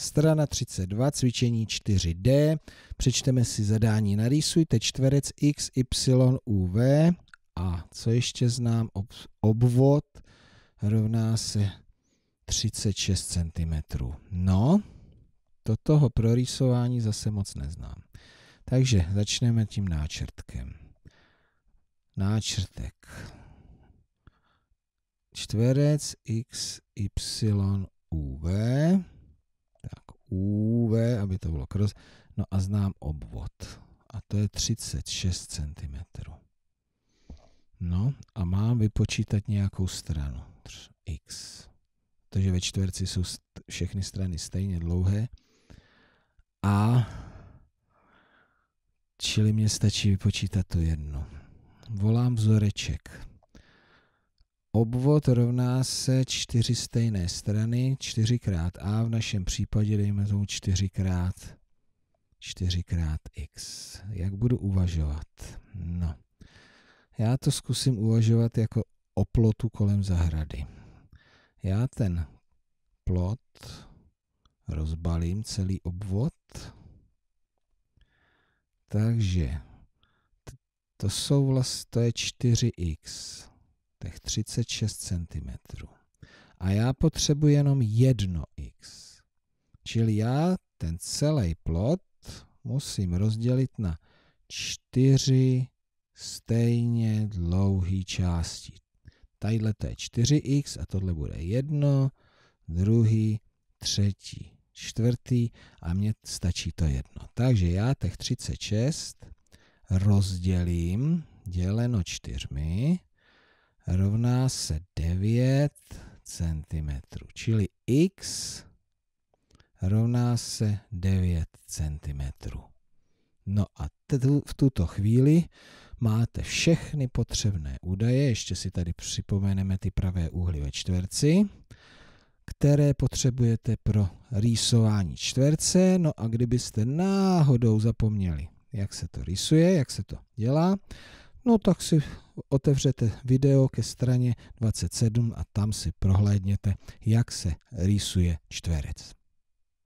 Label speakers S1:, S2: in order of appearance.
S1: Strana 32, cvičení 4D. Přečteme si zadání. Narýsujte čtverec x, y, u, v. A co ještě znám? Ob, obvod rovná se 36 cm. No, to toho prorýsování zase moc neznám. Takže začneme tím náčrtkem. Náčrtek. Čtverec x, y, u, v. UV, aby to bylo kroz. No a znám obvod. A to je 36 cm. No a mám vypočítat nějakou stranu. X. Takže ve čtverci jsou všechny strany stejně dlouhé. A čili mě stačí vypočítat to jedno. Volám vzoreček. Obvod rovná se čtyři stejné strany, čtyřikrát a v našem případě dejme tomu čtyřikrát, čtyřikrát x. Jak budu uvažovat? No, já to zkusím uvažovat jako o plotu kolem zahrady. Já ten plot rozbalím celý obvod, takže to jsou vlastně, to je 4x těch 36 cm. A já potřebuji jenom jedno x. Čili já ten celý plot musím rozdělit na čtyři stejně dlouhé části. Tadyhle to je 4x a tohle bude jedno, druhý, třetí, čtvrtý a mně stačí to jedno. Takže já těch 36 rozdělím děleno čtyřmi rovná se 9 cm, čili x rovná se 9 cm. No a v tuto chvíli máte všechny potřebné údaje, ještě si tady připomeneme ty pravé úhly ve čtverci, které potřebujete pro rýsování čtverce. No a kdybyste náhodou zapomněli, jak se to rýsuje, jak se to dělá, No tak si otevřete video ke straně 27 a tam si prohlédněte, jak se rýsuje čtverec.